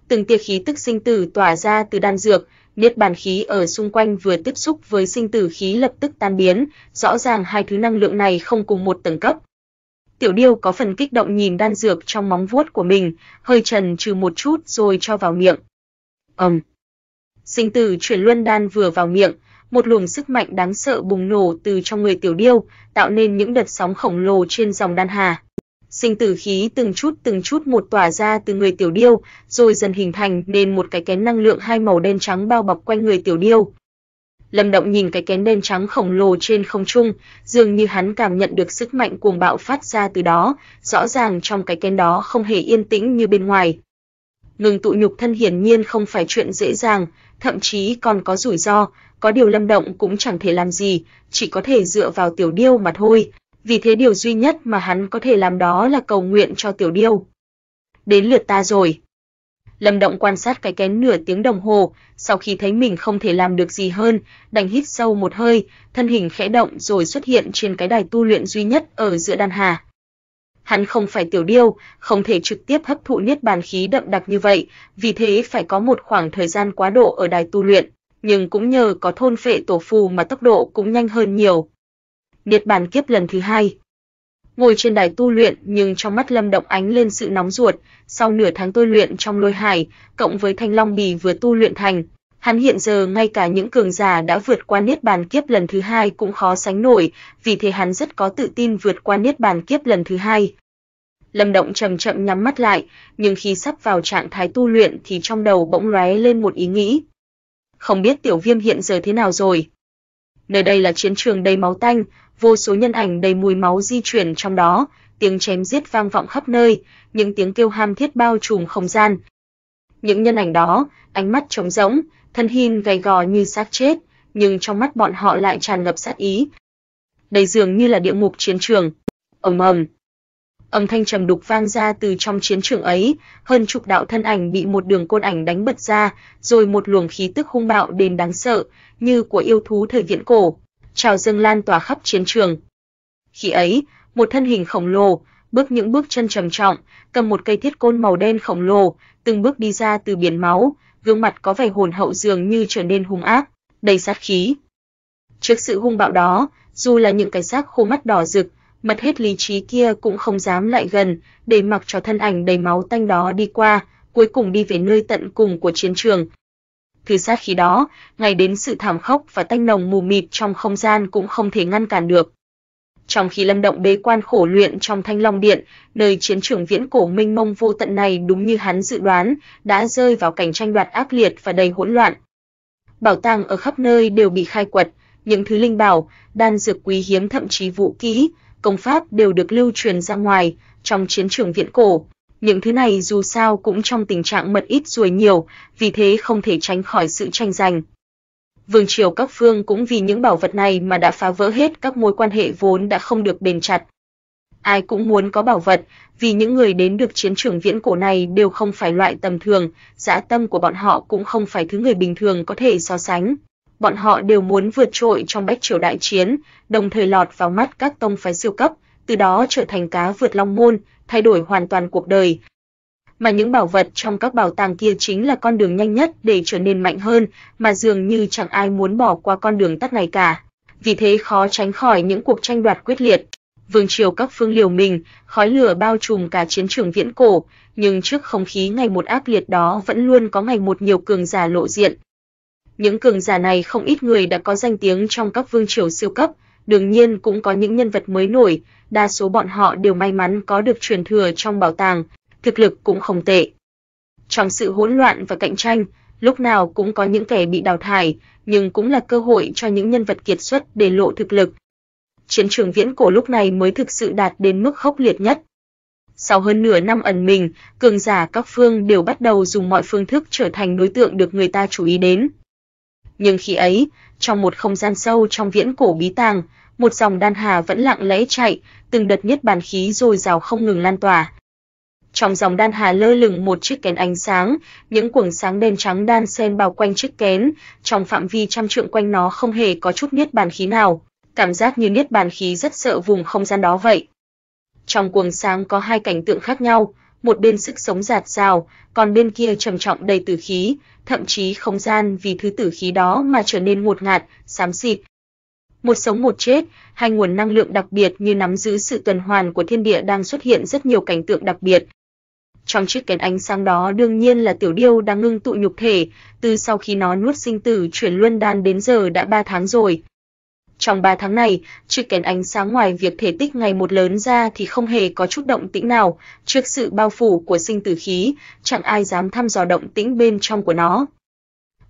Từng tia khí tức sinh tử tỏa ra từ đan dược, niết bàn khí ở xung quanh vừa tiếp xúc với sinh tử khí lập tức tan biến, rõ ràng hai thứ năng lượng này không cùng một tầng cấp, Tiểu Điêu có phần kích động nhìn đan dược trong móng vuốt của mình, hơi trần trừ một chút rồi cho vào miệng. Ầm. Um. Sinh tử chuyển luân đan vừa vào miệng, một luồng sức mạnh đáng sợ bùng nổ từ trong người Tiểu Điêu, tạo nên những đợt sóng khổng lồ trên dòng đan hà. Sinh tử khí từng chút từng chút một tỏa ra từ người Tiểu Điêu, rồi dần hình thành nên một cái kén năng lượng hai màu đen trắng bao bọc quanh người Tiểu Điêu. Lâm Động nhìn cái kén nền trắng khổng lồ trên không trung, dường như hắn cảm nhận được sức mạnh cuồng bạo phát ra từ đó, rõ ràng trong cái kén đó không hề yên tĩnh như bên ngoài. Ngừng tụ nhục thân hiển nhiên không phải chuyện dễ dàng, thậm chí còn có rủi ro, có điều Lâm Động cũng chẳng thể làm gì, chỉ có thể dựa vào Tiểu Điêu mà thôi, vì thế điều duy nhất mà hắn có thể làm đó là cầu nguyện cho Tiểu Điêu. Đến lượt ta rồi, Lâm Động quan sát cái kén nửa tiếng đồng hồ, sau khi thấy mình không thể làm được gì hơn, đành hít sâu một hơi, thân hình khẽ động rồi xuất hiện trên cái đài tu luyện duy nhất ở giữa đan hà. Hắn không phải tiểu điêu, không thể trực tiếp hấp thụ niết bàn khí đậm đặc như vậy, vì thế phải có một khoảng thời gian quá độ ở đài tu luyện, nhưng cũng nhờ có thôn phệ tổ phù mà tốc độ cũng nhanh hơn nhiều. Niết bàn kiếp lần thứ hai ngồi trên đài tu luyện nhưng trong mắt Lâm Động ánh lên sự nóng ruột, sau nửa tháng tôi luyện trong lôi hải, cộng với thanh long bì vừa tu luyện thành, hắn hiện giờ ngay cả những cường giả đã vượt qua niết bàn kiếp lần thứ hai cũng khó sánh nổi, vì thế hắn rất có tự tin vượt qua niết bàn kiếp lần thứ hai. Lâm Động chậm chậm nhắm mắt lại, nhưng khi sắp vào trạng thái tu luyện thì trong đầu bỗng lóe lên một ý nghĩ. Không biết Tiểu Viêm hiện giờ thế nào rồi. Nơi đây là chiến trường đầy máu tanh, vô số nhân ảnh đầy mùi máu di chuyển trong đó, tiếng chém giết vang vọng khắp nơi, những tiếng kêu ham thiết bao trùm không gian. Những nhân ảnh đó, ánh mắt trống rỗng, thân hình gầy gò như xác chết, nhưng trong mắt bọn họ lại tràn ngập sát ý. Đây dường như là địa ngục chiến trường. Ầm ầm. Âm thanh trầm đục vang ra từ trong chiến trường ấy, hơn chục đạo thân ảnh bị một đường côn ảnh đánh bật ra, rồi một luồng khí tức hung bạo đến đáng sợ, như của yêu thú thời viễn cổ, trào dâng lan tỏa khắp chiến trường. Khi ấy, một thân hình khổng lồ, bước những bước chân trầm trọng, cầm một cây thiết côn màu đen khổng lồ, từng bước đi ra từ biển máu, gương mặt có vẻ hồn hậu dường như trở nên hung ác, đầy sát khí. Trước sự hung bạo đó, dù là những cái xác khô mắt đỏ rực, mất hết lý trí kia cũng không dám lại gần, để mặc cho thân ảnh đầy máu tanh đó đi qua, cuối cùng đi về nơi tận cùng của chiến trường, thứ sát khí đó, ngay đến sự thảm khốc và tanh nồng mù mịt trong không gian cũng không thể ngăn cản được. Trong khi Lâm Động bế quan khổ luyện trong Thanh Long Điện, nơi chiến trường viễn cổ mênh mông vô tận này đúng như hắn dự đoán, đã rơi vào cảnh tranh đoạt ác liệt và đầy hỗn loạn. Bảo tàng ở khắp nơi đều bị khai quật, những thứ linh bảo, đan dược quý hiếm thậm chí vũ khí, công pháp đều được lưu truyền ra ngoài trong chiến trường viễn cổ, những thứ này dù sao cũng trong tình trạng mật ít ruồi nhiều, vì thế không thể tránh khỏi sự tranh giành. Vương triều các phương cũng vì những bảo vật này mà đã phá vỡ hết các mối quan hệ vốn đã không được bền chặt. Ai cũng muốn có bảo vật, vì những người đến được chiến trường viễn cổ này đều không phải loại tầm thường, dã tâm của bọn họ cũng không phải thứ người bình thường có thể so sánh. Bọn họ đều muốn vượt trội trong bách triều đại chiến, đồng thời lọt vào mắt các tông phái siêu cấp, từ đó trở thành cá vượt long môn, thay đổi hoàn toàn cuộc đời. Mà những bảo vật trong các bảo tàng kia chính là con đường nhanh nhất để trở nên mạnh hơn, mà dường như chẳng ai muốn bỏ qua con đường tắt này cả. Vì thế khó tránh khỏi những cuộc tranh đoạt quyết liệt. Vương triều các phương liều mình, khói lửa bao trùm cả chiến trường viễn cổ, nhưng trước không khí ngày một ác liệt đó vẫn luôn có ngày một nhiều cường giả lộ diện. Những cường giả này không ít người đã có danh tiếng trong các vương triều siêu cấp, đương nhiên cũng có những nhân vật mới nổi, đa số bọn họ đều may mắn có được truyền thừa trong bảo tàng, thực lực cũng không tệ. Trong sự hỗn loạn và cạnh tranh, lúc nào cũng có những kẻ bị đào thải, nhưng cũng là cơ hội cho những nhân vật kiệt xuất để lộ thực lực. Chiến trường viễn cổ lúc này mới thực sự đạt đến mức khốc liệt nhất. Sau hơn nửa năm ẩn mình, cường giả các phương đều bắt đầu dùng mọi phương thức trở thành đối tượng được người ta chú ý đến. Nhưng khi ấy, trong một không gian sâu trong viễn cổ bí tàng, một dòng đan hà vẫn lặng lẽ chạy, từng đợt nhất bàn khí rồi rào không ngừng lan tỏa. Trong dòng đan hà lơ lửng một chiếc kén ánh sáng, những cuồng sáng đen trắng đan xen bao quanh chiếc kén, trong phạm vi trăm trượng quanh nó không hề có chút niết bàn khí nào, cảm giác như niết bàn khí rất sợ vùng không gian đó vậy. Trong cuồng sáng có hai cảnh tượng khác nhau, một bên sức sống giạt rào, còn bên kia trầm trọng đầy tử khí, thậm chí không gian vì thứ tử khí đó mà trở nên ngột ngạt, xám xịt, một sống một chết, hai nguồn năng lượng đặc biệt như nắm giữ sự tuần hoàn của thiên địa đang xuất hiện rất nhiều cảnh tượng đặc biệt. Trong chiếc kén ánh sáng đó đương nhiên là tiểu điêu đang ngưng tụ nhục thể, từ sau khi nó nuốt sinh tử chuyển luân đan đến giờ đã 3 tháng rồi. Trong 3 tháng này, chiếc kén ánh sáng ngoài việc thể tích ngày một lớn ra thì không hề có chút động tĩnh nào, trước sự bao phủ của sinh tử khí, chẳng ai dám thăm dò động tĩnh bên trong của nó.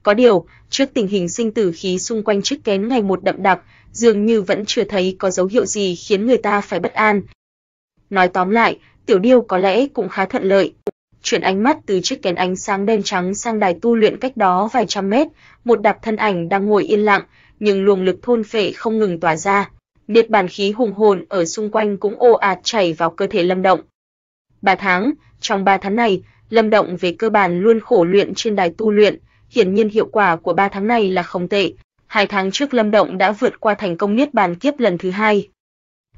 Có điều, trước tình hình sinh tử khí xung quanh chiếc kén ngày một đậm đặc, dường như vẫn chưa thấy có dấu hiệu gì khiến người ta phải bất an. Nói tóm lại, Tiểu Điêu có lẽ cũng khá thuận lợi. Chuyển ánh mắt từ chiếc kén ánh sáng đen trắng sang đài tu luyện cách đó vài trăm mét, một đạp thân ảnh đang ngồi yên lặng, nhưng luồng lực thôn phệ không ngừng tỏa ra. Niết bàn khí hùng hồn ở xung quanh cũng ồ ạt chảy vào cơ thể Lâm Động. ba tháng, trong ba tháng này, Lâm Động về cơ bản luôn khổ luyện trên đài tu luyện, hiển nhiên hiệu quả của 3 tháng này là không tệ. Hai tháng trước Lâm Động đã vượt qua thành công niết bàn kiếp lần thứ hai.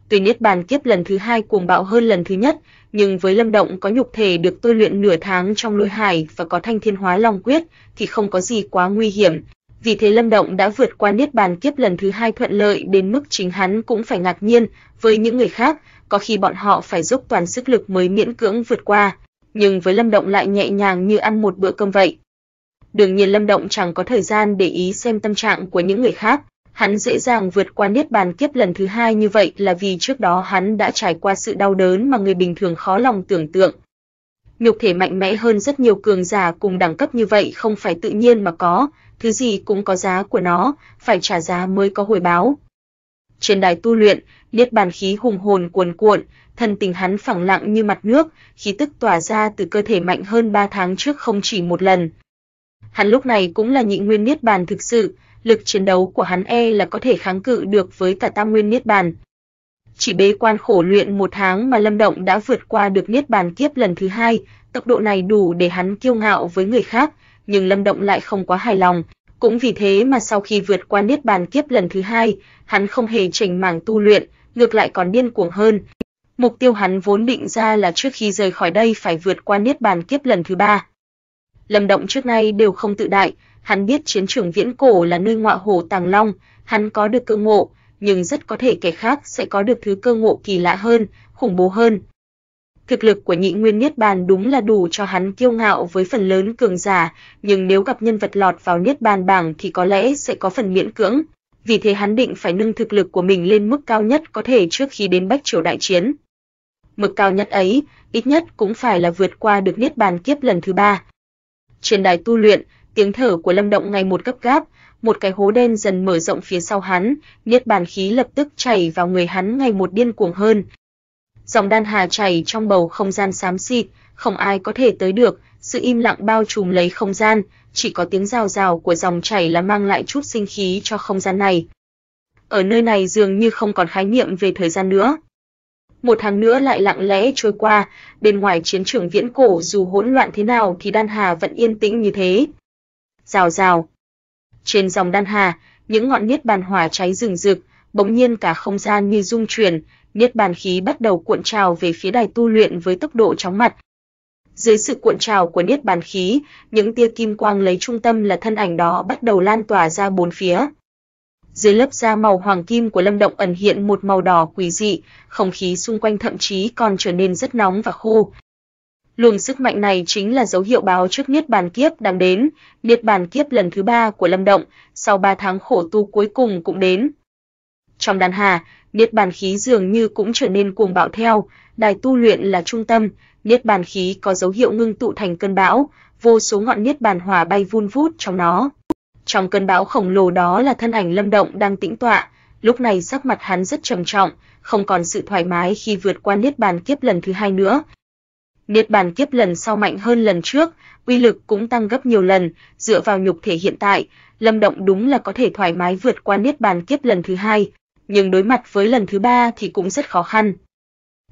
Tuy niết bàn kiếp lần thứ hai cuồng bạo hơn lần thứ nhất, nhưng với Lâm Động có nhục thể được tôi luyện nửa tháng trong lôi hải và có thanh thiên hóa long quyết thì không có gì quá nguy hiểm. Vì thế Lâm Động đã vượt qua niết bàn kiếp lần thứ hai thuận lợi đến mức chính hắn cũng phải ngạc nhiên, với những người khác, có khi bọn họ phải dốc toàn sức lực mới miễn cưỡng vượt qua, nhưng với Lâm Động lại nhẹ nhàng như ăn một bữa cơm vậy đương nhiên Lâm Động chẳng có thời gian để ý xem tâm trạng của những người khác, hắn dễ dàng vượt qua niết bàn kiếp lần thứ hai như vậy là vì trước đó hắn đã trải qua sự đau đớn mà người bình thường khó lòng tưởng tượng. Nhục thể mạnh mẽ hơn rất nhiều cường giả cùng đẳng cấp như vậy không phải tự nhiên mà có, thứ gì cũng có giá của nó, phải trả giá mới có hồi báo. Trên đài tu luyện, niết bàn khí hùng hồn cuồn cuộn, thân tình hắn phẳng lặng như mặt nước, khí tức tỏa ra từ cơ thể mạnh hơn 3 tháng trước không chỉ một lần, Hắn lúc này cũng là nhị nguyên niết bàn thực sự, lực chiến đấu của hắn e là có thể kháng cự được với cả tam nguyên niết bàn. Chỉ bế quan khổ luyện một tháng mà Lâm Động đã vượt qua được niết bàn kiếp lần thứ hai, tốc độ này đủ để hắn kiêu ngạo với người khác, nhưng Lâm Động lại không quá hài lòng, cũng vì thế mà sau khi vượt qua niết bàn kiếp lần thứ hai, hắn không hề chỉnh mảng tu luyện, ngược lại còn điên cuồng hơn. Mục tiêu hắn vốn định ra là trước khi rời khỏi đây phải vượt qua niết bàn kiếp lần thứ ba. Lâm Động trước nay đều không tự đại, hắn biết chiến trường viễn cổ là nơi ngọa hồ tàng long, hắn có được cơ ngộ, nhưng rất có thể kẻ khác sẽ có được thứ cơ ngộ kỳ lạ hơn, khủng bố hơn. Thực lực của Nhị Nguyên Niết Bàn đúng là đủ cho hắn kiêu ngạo với phần lớn cường giả, nhưng nếu gặp nhân vật lọt vào Niết Bàn bảng thì có lẽ sẽ có phần miễn cưỡng. Vì thế hắn định phải nâng thực lực của mình lên mức cao nhất có thể trước khi đến Bách Triều đại chiến. Mức cao nhất ấy, ít nhất cũng phải là vượt qua được Niết Bàn kiếp lần thứ ba, trên đài tu luyện, tiếng thở của Lâm Động ngày một gấp gáp, một cái hố đen dần mở rộng phía sau hắn, niết bàn khí lập tức chảy vào người hắn ngày một điên cuồng hơn. Dòng đan hà chảy trong bầu không gian xám xịt, không ai có thể tới được, sự im lặng bao trùm lấy không gian, chỉ có tiếng rào rào của dòng chảy là mang lại chút sinh khí cho không gian này. Ở nơi này dường như không còn khái niệm về thời gian nữa, một tháng nữa lại lặng lẽ trôi qua, bên ngoài chiến trường viễn cổ dù hỗn loạn thế nào thì Đan Hà vẫn yên tĩnh như thế. Rào rào. Trên dòng Đan Hà, những ngọn niết bàn hỏa cháy rừng rực, bỗng nhiên cả không gian như rung chuyển, niết bàn khí bắt đầu cuộn trào về phía đài tu luyện với tốc độ chóng mặt. Dưới sự cuộn trào của niết bàn khí, những tia kim quang lấy trung tâm là thân ảnh đó bắt đầu lan tỏa ra bốn phía dưới lớp da màu hoàng kim của Lâm Động ẩn hiện một màu đỏ quỷ dị, không khí xung quanh thậm chí còn trở nên rất nóng và khô. Luồng sức mạnh này chính là dấu hiệu báo trước Niết Bàn Kiếp đang đến, Niết Bàn Kiếp lần thứ ba của Lâm Động, sau ba tháng khổ tu cuối cùng cũng đến. Trong đàn hà, Niết Bàn Khí dường như cũng trở nên cuồng bạo theo, đài tu luyện là trung tâm, Niết Bàn Khí có dấu hiệu ngưng tụ thành cơn bão, vô số ngọn Niết Bàn Hỏa bay vun vút trong nó. Trong cơn bão khổng lồ đó là thân ảnh Lâm Động đang tĩnh tọa, lúc này sắc mặt hắn rất trầm trọng, không còn sự thoải mái khi vượt qua niết bàn kiếp lần thứ hai nữa. Niết bàn kiếp lần sau mạnh hơn lần trước, uy lực cũng tăng gấp nhiều lần, dựa vào nhục thể hiện tại, Lâm Động đúng là có thể thoải mái vượt qua niết bàn kiếp lần thứ hai, nhưng đối mặt với lần thứ ba thì cũng rất khó khăn.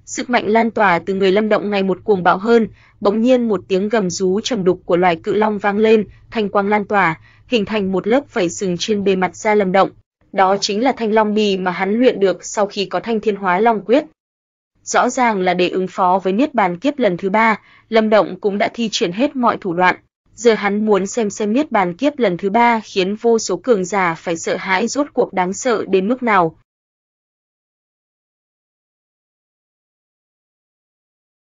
Sức mạnh lan tỏa từ người Lâm Động ngày một cuồng bạo hơn, bỗng nhiên một tiếng gầm rú trầm đục của loài cự long vang lên, thanh quang lan tỏa, hình thành một lớp vảy sừng trên bề mặt da lầm động. Đó chính là thanh long bì mà hắn luyện được sau khi có thanh thiên hóa long quyết. Rõ ràng là để ứng phó với Niết Bàn Kiếp lần thứ ba, Lâm Động cũng đã thi triển hết mọi thủ đoạn. Giờ hắn muốn xem xem Niết Bàn Kiếp lần thứ ba khiến vô số cường giả phải sợ hãi rốt cuộc đáng sợ đến mức nào.